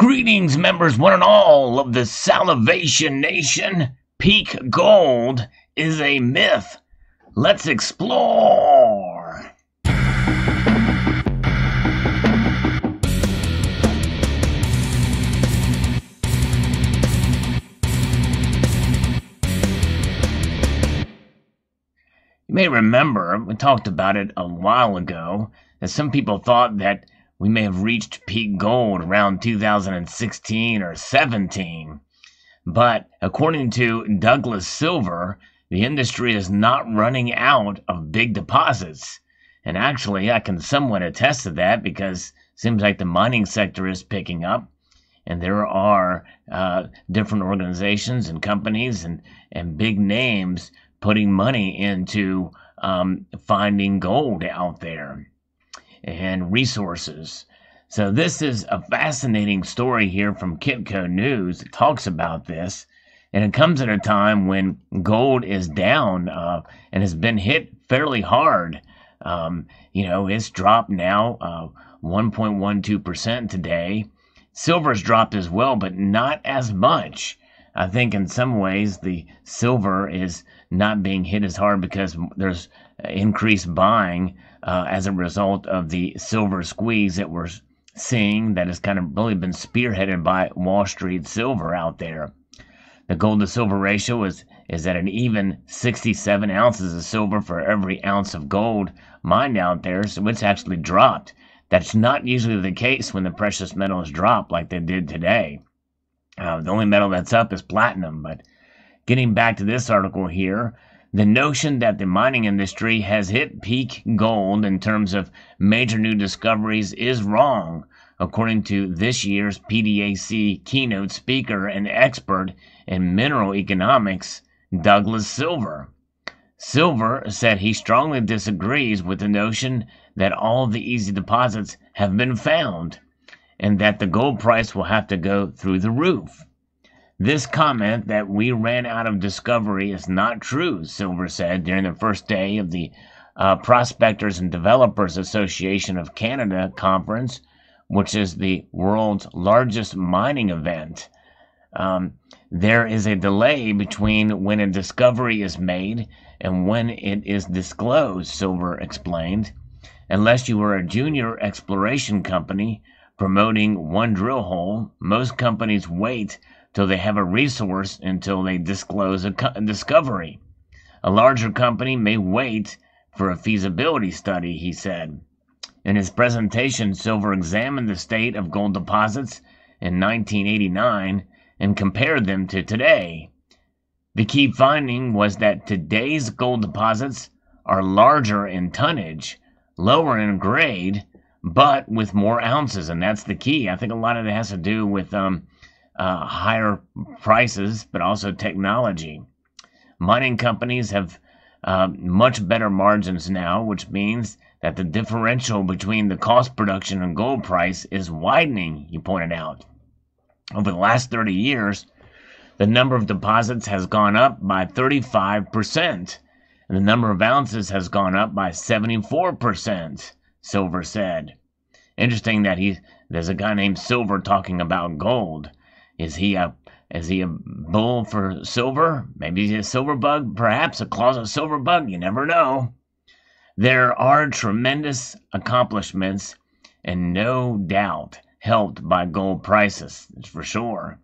Greetings, members, one and all of the Salivation Nation. Peak gold is a myth. Let's explore. You may remember, we talked about it a while ago, that some people thought that we may have reached peak gold around 2016 or 17. But according to Douglas Silver, the industry is not running out of big deposits. And actually, I can somewhat attest to that because it seems like the mining sector is picking up. And there are uh, different organizations and companies and, and big names putting money into um, finding gold out there and resources. So this is a fascinating story here from Kitco News that talks about this. And it comes at a time when gold is down uh, and has been hit fairly hard. Um, you know, it's dropped now uh, 1.12% today. Silver's dropped as well, but not as much. I think in some ways the silver is not being hit as hard because there's increased buying uh, as a result of the silver squeeze that we're seeing that has kind of really been spearheaded by Wall Street silver out there. The gold to silver ratio is, is at an even 67 ounces of silver for every ounce of gold mined out there, so it's actually dropped. That's not usually the case when the precious metals drop like they did today. Uh, the only metal that's up is platinum. But getting back to this article here, the notion that the mining industry has hit peak gold in terms of major new discoveries is wrong, according to this year's PDAC keynote speaker and expert in mineral economics, Douglas Silver. Silver said he strongly disagrees with the notion that all the easy deposits have been found and that the gold price will have to go through the roof. This comment that we ran out of discovery is not true, Silver said during the first day of the uh, Prospectors and Developers Association of Canada conference, which is the world's largest mining event. Um, there is a delay between when a discovery is made and when it is disclosed, Silver explained. Unless you are a junior exploration company promoting one drill hole, most companies wait till they have a resource until they disclose a co- discovery. A larger company may wait for a feasibility study, he said. In his presentation, Silver examined the state of gold deposits in 1989 and compared them to today. The key finding was that today's gold deposits are larger in tonnage, lower in grade, but with more ounces, and that's the key. I think a lot of it has to do with um, uh, higher prices, but also technology. Mining companies have uh, much better margins now, which means that the differential between the cost production and gold price is widening, you pointed out. Over the last 30 years, the number of deposits has gone up by 35%, and the number of ounces has gone up by 74%. Silver said. Interesting that he there's a guy named Silver talking about gold. Is he a is he a bull for silver? Maybe he's a silver bug, perhaps a closet silver bug, you never know. There are tremendous accomplishments and no doubt helped by gold prices, for sure.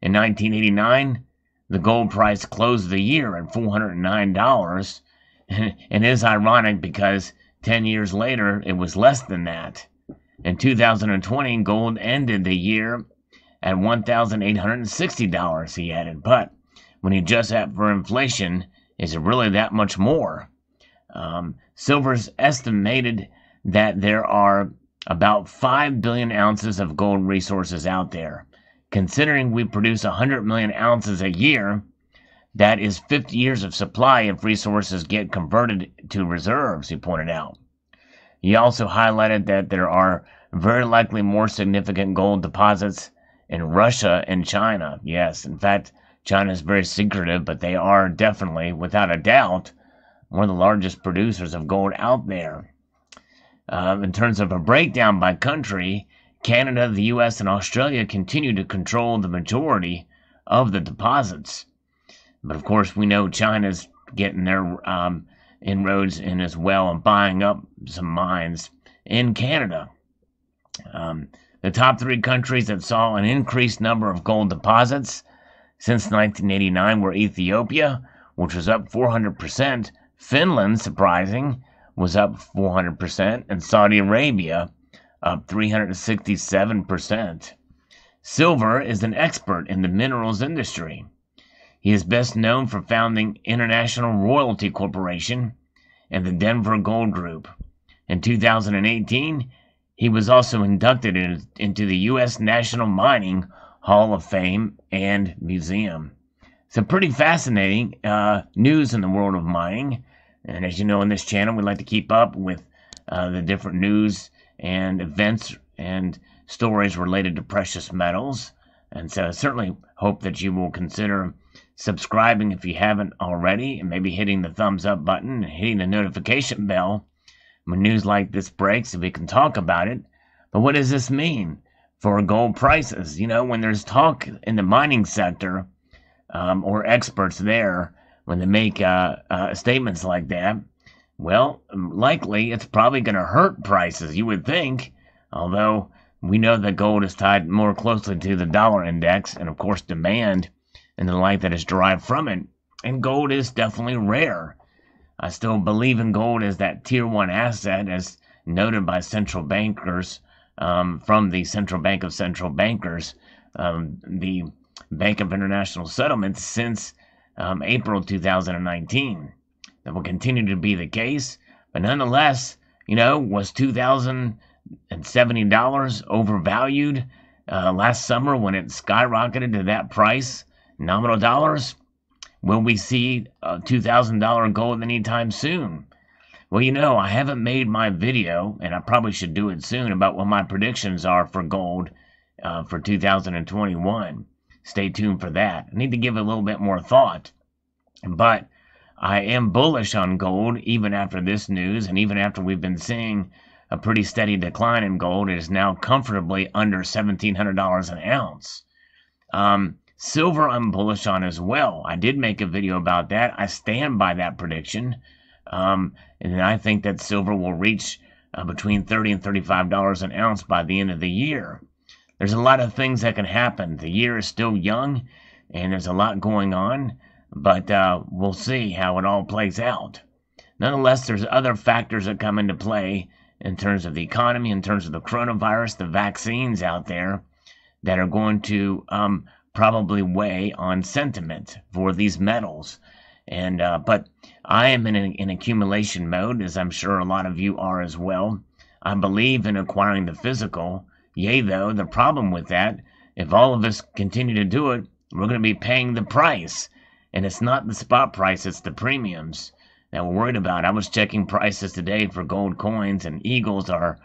In 1989, the gold price closed the year at $409, and it is ironic because 10 years later, it was less than that. In 2020, gold ended the year at $1,860, he added. But when you adjust that for inflation, is it really that much more? Um, Silver's estimated that there are about 5 billion ounces of gold resources out there. Considering we produce 100 million ounces a year, that is 50 years of supply if resources get converted to reserves, he pointed out. He also highlighted that there are very likely more significant gold deposits in Russia and China. Yes, in fact, China is very secretive, but they are definitely, without a doubt, one of the largest producers of gold out there. Um, in terms of a breakdown by country, Canada, the US, and Australia continue to control the majority of the deposits. But of course, we know China's getting their um, inroads in as well and buying up some mines in Canada. Um, the top three countries that saw an increased number of gold deposits since 1989 were Ethiopia, which was up 400%, Finland, surprising, was up 400%, and Saudi Arabia, up 367%. Silver is an expert in the minerals industry. He is best known for founding International Royalty Corporation and the Denver Gold Group. In 2018, he was also inducted in, into the U.S. National Mining Hall of Fame and Museum. So, pretty fascinating uh, news in the world of mining. And as you know, on this channel, we like to keep up with uh, the different news and events and stories related to precious metals. And so, I certainly hope that you will consider subscribing if you haven't already, and maybe hitting the thumbs up button and hitting the notification bell when news like this breaks so we can talk about it. But what does this mean for gold prices? You know, when there's talk in the mining sector um, or experts there, when they make uh, uh, statements like that, well, um, likely it's probably going to hurt prices, you would think. Although we know that gold is tied more closely to the dollar index and, of course, demand and the light that is derived from it. And gold is definitely rare. I still believe in gold as that tier one asset, as noted by central bankers um, from the Central Bank of Central Bankers, um, the Bank of International Settlements, since um, April 2019. That will continue to be the case, but nonetheless, you know, was $2,070 overvalued uh, last summer when it skyrocketed to that price? nominal dollars? Will we see a $2,000 gold anytime soon? Well, you know, I haven't made my video, and I probably should do it soon, about what my predictions are for gold uh, for 2021. Stay tuned for that. I need to give it a little bit more thought. But I am bullish on gold, even after this news, and even after we've been seeing a pretty steady decline in gold. It is now comfortably under $1,700 an ounce. Um, Silver, I'm bullish on as well. I did make a video about that. I stand by that prediction. Um, and I think that silver will reach uh, between 30 and $35 an ounce by the end of the year. There's a lot of things that can happen. The year is still young and there's a lot going on, but uh, we'll see how it all plays out. Nonetheless, there's other factors that come into play in terms of the economy, in terms of the coronavirus, the vaccines out there that are going to um, probably weigh on sentiment for these metals. And uh, but I am in an accumulation mode, as I'm sure a lot of you are as well. I believe in acquiring the physical. Yea, though the problem with that, if all of us continue to do it, we're going to be paying the price. And it's not the spot price; it's the premiums that we're worried about. I was checking prices today for gold coins, and eagles are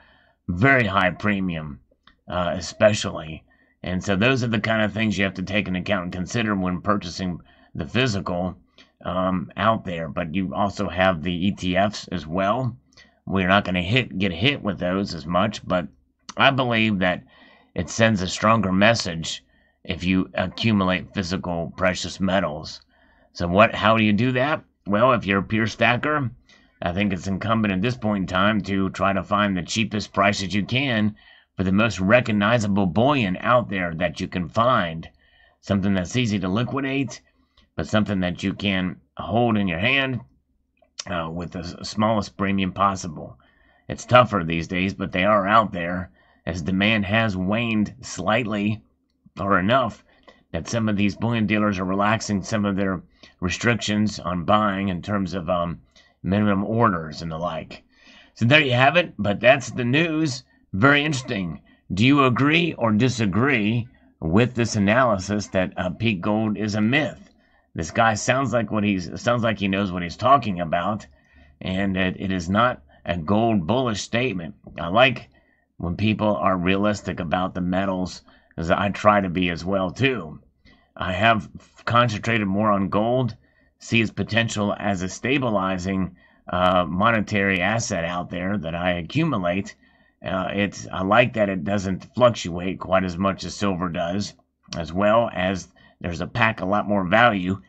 very high premium, uh, especially. And so those are the kind of things you have to take into account and consider when purchasing the physical um, out there. But you also have the ETFs as well. We're not going to hit get hit with those as much, but I believe that it sends a stronger message if you accumulate physical precious metals. So what? How do you do that? Well, if you're a pure stacker, I think it's incumbent at this point in time to try to find the cheapest prices you can for the most recognizable bullion out there that you can find. Something that's easy to liquidate, but something that you can hold in your hand uh, with the smallest premium possible. It's tougher these days, but they are out there as demand has waned slightly or enough that some of these bullion dealers are relaxing some of their restrictions on buying in terms of um, minimum orders and the like. So there you have it. But that's the news. Very interesting. Do you agree or disagree with this analysis that uh, Gold is a myth? This guy sounds like what he's sounds like he knows what he's talking about, and it, it is not a gold bullish statement. I like when people are realistic about the metals, as I try to be as well too. I have concentrated more on gold, see its potential as a stabilizing uh, monetary asset out there that I accumulate uh, it's I like that it doesn't fluctuate quite as much as silver does, as well as there's a pack a lot more value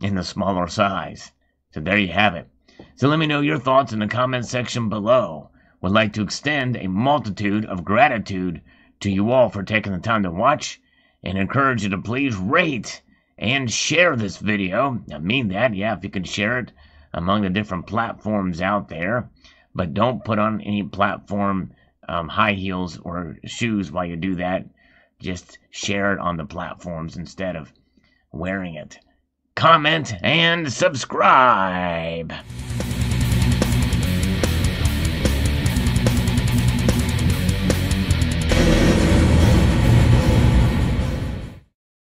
in the smaller size. So there you have it. So let me know your thoughts in the comment section below. Would like to extend a multitude of gratitude to you all for taking the time to watch and encourage you to please rate and share this video. I mean that, yeah, if you can share it among the different platforms out there, but don't put on any platform um, high heels or shoes while you do that. Just share it on the platforms instead of wearing it. Comment and subscribe.